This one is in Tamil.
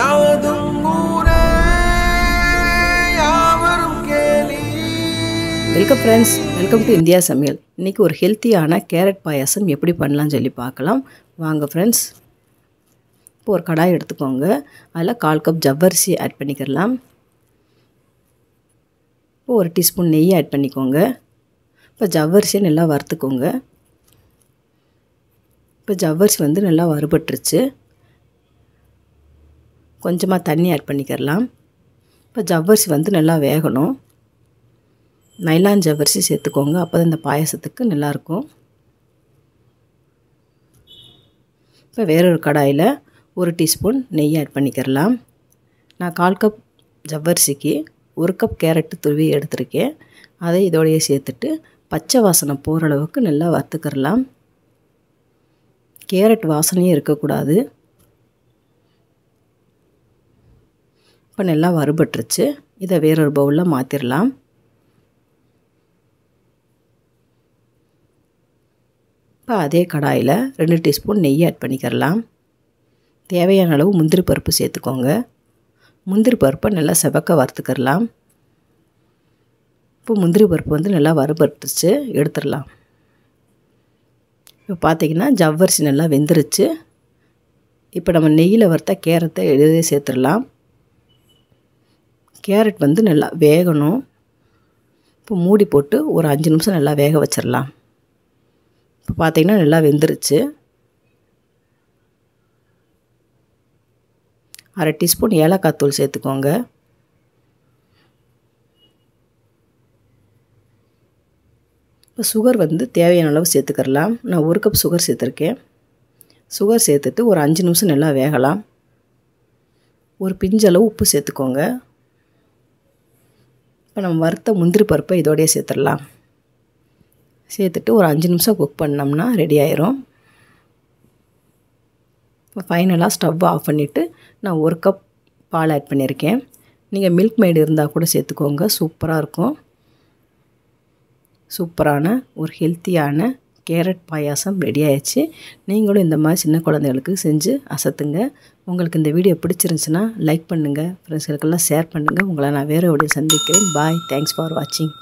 யாவதும் welcome friends welcome to India சமையல் இன்றைக்கி ஒரு ஹெல்த்தியான கேரட் பாயாசம் எப்படி பண்ணலாம்னு சொல்லி பார்க்கலாம் வாங்க ஃப்ரெண்ட்ஸ் இப்போ ஒரு கடாய் எடுத்துக்கோங்க அதில் கால் கப் ஜவ்வரிசி ஆட் பண்ணிக்கிறலாம் இப்போ ஒரு டீஸ்பூன் நெய் ஆட் பண்ணிக்கோங்க இப்போ ஜவ்வரிசியை நல்லா வறுத்துக்கோங்க இப்போ ஜவ்வரிசி வந்து நல்லா வறுபட்டுருச்சு கொஞ்சமாக தண்ணி ஆட் பண்ணிக்கிறலாம் இப்போ ஜவ்வரிசி வந்து நல்லா வேகணும் நைலான் ஜவ்வரிசி சேர்த்துக்கோங்க அப்போ தான் இந்த பாயசத்துக்கு நல்லாயிருக்கும் இப்போ வேறொரு கடாயில் ஒரு டீஸ்பூன் நெய் ஆட் பண்ணிக்கிறலாம் நான் கால் கப் ஜவ்வரிசிக்கு ஒரு கப் கேரட்டு துருவி எடுத்திருக்கேன் அதை இதோடைய சேர்த்துட்டு பச்சை வாசனை போகிற அளவுக்கு நல்லா வறுத்துக்கிறலாம் கேரட் வாசனையும் இருக்கக்கூடாது இப்போ நல்லா வறுபட்டுருச்சு இதை வேறொரு பவுலில் மாற்றிடலாம் இப்போ அதே கடாயில் ரெண்டு டீஸ்பூன் நெய் ஆட் பண்ணிக்கிறலாம் தேவையான அளவு முந்திரி பருப்பு சேர்த்துக்கோங்க முந்திரி பருப்பை நல்லா செவக்க வறுத்துக்கிறலாம் இப்போ முந்திரி பருப்பு வந்து நல்லா வறுபட்டுச்சு எடுத்துடலாம் இப்போ பார்த்திங்கன்னா ஜவ்வரிசி நல்லா வெந்துருச்சு இப்போ நம்ம நெய்யில் வறுத்த கேரத்தை எழுதே சேர்த்துடலாம் கேரட் வந்து நல்லா வேகணும் இப்போ மூடி போட்டு ஒரு அஞ்சு நிமிஷம் நல்லா வேக வச்சிடலாம் இப்போ பார்த்திங்கன்னா நல்லா வெந்துருச்சு அரை டீஸ்பூன் ஏலக்காய் தூள் சேர்த்துக்கோங்க இப்போ சுகர் வந்து தேவையான அளவு சேர்த்துக்கிறலாம் நான் ஒரு கப் சுகர் சேர்த்துருக்கேன் சுகர் சேர்த்துட்டு ஒரு அஞ்சு நிமிஷம் நல்லா வேகலாம் ஒரு பிஞ்சளவு உப்பு சேர்த்துக்கோங்க இப்போ நம்ம வறுத்த முந்திரி பருப்பை இதோடய சேர்த்துடலாம் சேர்த்துட்டு ஒரு அஞ்சு நிமிஷம் குக் பண்ணோம்னா ரெடி ஆயிரும் இப்போ ஃபைனலாக ஸ்டவ் ஆஃப் பண்ணிவிட்டு நான் ஒரு கப் பால் ஆட் பண்ணியிருக்கேன் நீங்கள் மில்க் மேடு இருந்தால் கூட சேர்த்துக்கோங்க சூப்பராக இருக்கும் சூப்பரான ஒரு ஹெல்த்தியான கேரட் பாயாசம் ரெடி ஆயிடுச்சு நீங்களும் இந்த மாதிரி சின்ன குழந்தைகளுக்கு செஞ்சு அசத்துங்க உங்களுக்கு இந்த வீடியோ பிடிச்சிருந்துச்சுன்னா லைக் பண்ணுங்கள் ஃப்ரெண்ட்ஸ்களுக்கெல்லாம் ஷேர் பண்ணுங்கள் உங்களை நான் வேறு வீடியோ சந்திக்கிறேன் பாய் தேங்க்ஸ் ஃபார் வாட்சிங்